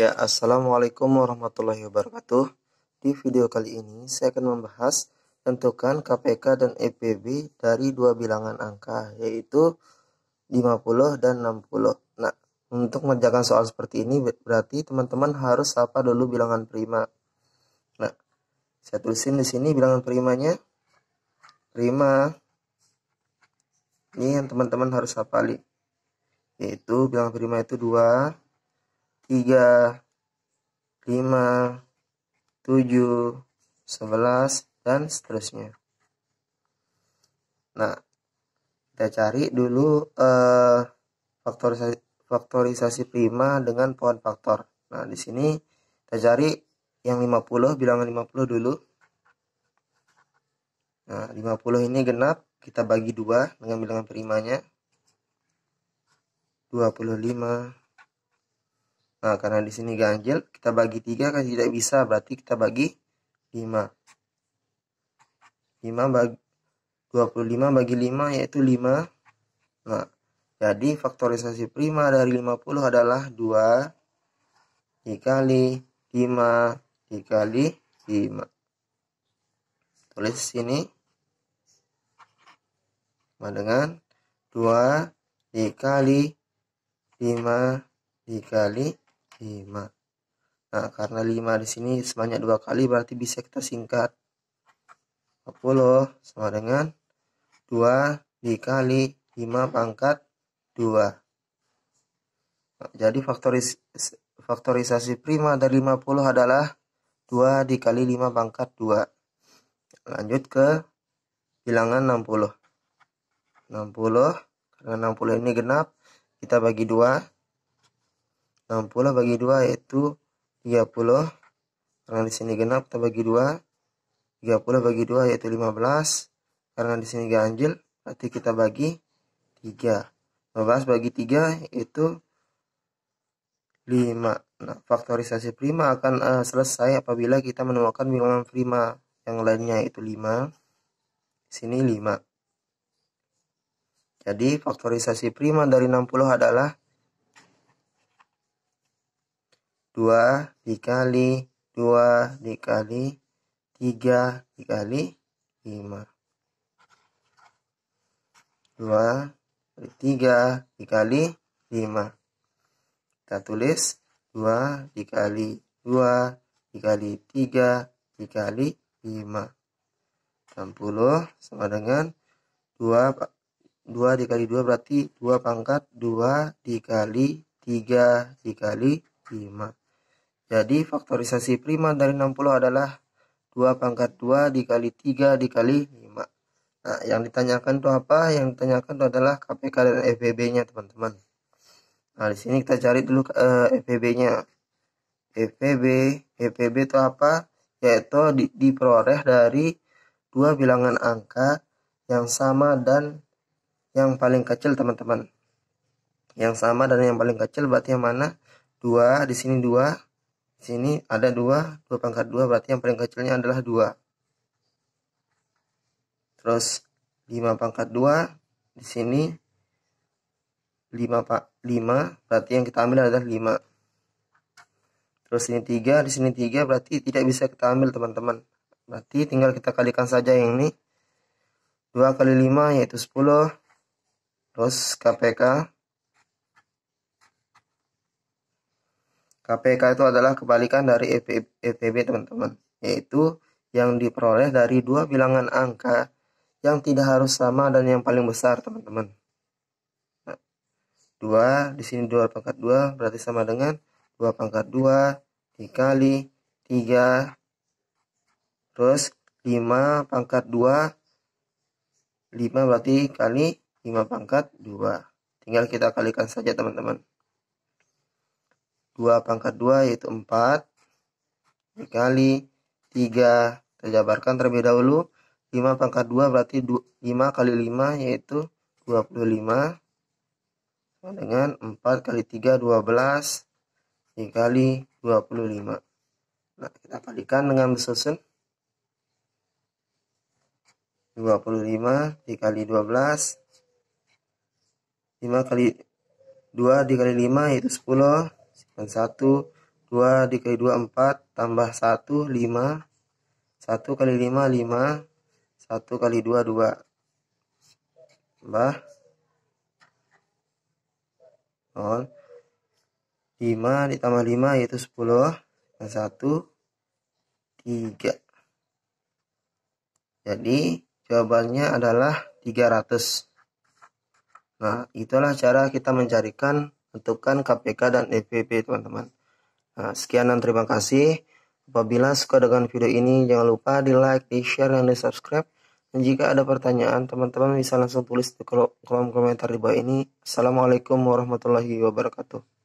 Ya, Assalamualaikum warahmatullahi wabarakatuh. Di video kali ini saya akan membahas tentukan KPK dan EPB dari dua bilangan angka yaitu 50 dan 60. Nah, untuk mengerjakan soal seperti ini berarti teman-teman harus apa dulu bilangan prima. Nah, saya tulisin di sini bilangan primanya. Prima ini yang teman-teman harus hafali yaitu bilangan prima itu 2 3, 5, 7, 11, dan seterusnya. Nah, kita cari dulu eh, faktorisasi, faktorisasi prima dengan pohon faktor. Nah, di sini kita cari yang 50, bilangan 50 dulu. Nah, 50 ini genap, kita bagi dua dengan bilangan primanya. 25 Nah, karena di sini ganjil, kita bagi 3 kan tidak bisa, berarti kita bagi 5. 5 bagi 25 bagi 5 yaitu 5. Nah, jadi faktorisasi prima dari 50 adalah 2 dikali 5 dikali 5. Tulis sini sama dengan 2 dikali 5 dikali 5. Nah, karena 5 di sini sebanyak dua kali berarti bisa kita singkat. 20 sama dengan 2 dikali 5 pangkat 2. Nah, jadi faktoris faktorisasi prima dari 50 adalah 2 dikali 5 pangkat 2. Lanjut ke bilangan 60. 60 karena 60 ini genap kita bagi 2 60 bagi 2 yaitu 30 karena di sini genap kita bagi 2 30 bagi 2 yaitu 15 karena di sini ganjil berarti kita bagi 3 15 bagi 3 yaitu 5 nah faktorisasi prima akan uh, selesai apabila kita menemukan bilangan prima yang lainnya yaitu 5 sini 5 jadi faktorisasi prima dari 60 adalah 2 dikali 2 dikali 3 dikali 5. 2 3 dikali 5. Kita tulis 2 dikali 2 dikali 3 dikali 5. 60 sama dengan 2 2 dikali 2 berarti 2 pangkat 2 dikali 3 dikali 5. Jadi faktorisasi prima dari 60 adalah 2 pangkat 2 dikali 3 dikali 5. Nah, yang ditanyakan itu apa? Yang ditanyakan itu adalah KPK dan FBB-nya, teman-teman. Nah, di sini kita cari dulu uh, eh, FBB-nya. FPB, FPB itu apa? Yaitu di, diperoleh dari dua bilangan angka yang sama dan yang paling kecil teman-teman. Yang sama dan yang paling kecil berarti yang mana? 2, di sini 2 sini ada 2, 2 pangkat 2 berarti yang paling kecilnya adalah 2. Terus 5 pangkat 2 di sini 5 pak 5 berarti yang kita ambil adalah 5. Terus ini 3, di sini 3 berarti tidak bisa kita ambil teman-teman. Berarti tinggal kita kalikan saja yang ini. 2 kali 5 yaitu 10. Terus KPK KPK itu adalah kebalikan dari FPB e e teman-teman, yaitu yang diperoleh dari dua bilangan angka yang tidak harus sama dan yang paling besar teman-teman. Nah, dua, di sini dua pangkat dua berarti sama dengan dua pangkat dua dikali tiga. terus lima pangkat dua, lima berarti kali lima pangkat dua. tinggal kita kalikan saja teman-teman 2 pangkat 2 yaitu 4 dikali 3 terjabarkan terlebih dahulu 5 pangkat 2 berarti 5 kali 5 yaitu 25 sama dengan 4 kali 3 12 dikali 25 nah kita kalikan dengan disusun 25 dikali 12 5 kali 2 dikali 5 yaitu 10 dan 1 2 dikali 2 4 tambah 1 5 1 kali 5 5 1 kali 2 2 tambah 0 5 ditambah 5 yaitu 10 dan 1 3 jadi jawabannya adalah 300 nah itulah cara kita mencarikan tentukan KPK dan FPP e teman-teman. Nah, sekian dan terima kasih. Apabila suka dengan video ini, jangan lupa di like, di share, dan di subscribe. Dan jika ada pertanyaan, teman-teman bisa langsung tulis di kolom komentar di bawah ini. Assalamualaikum warahmatullahi wabarakatuh.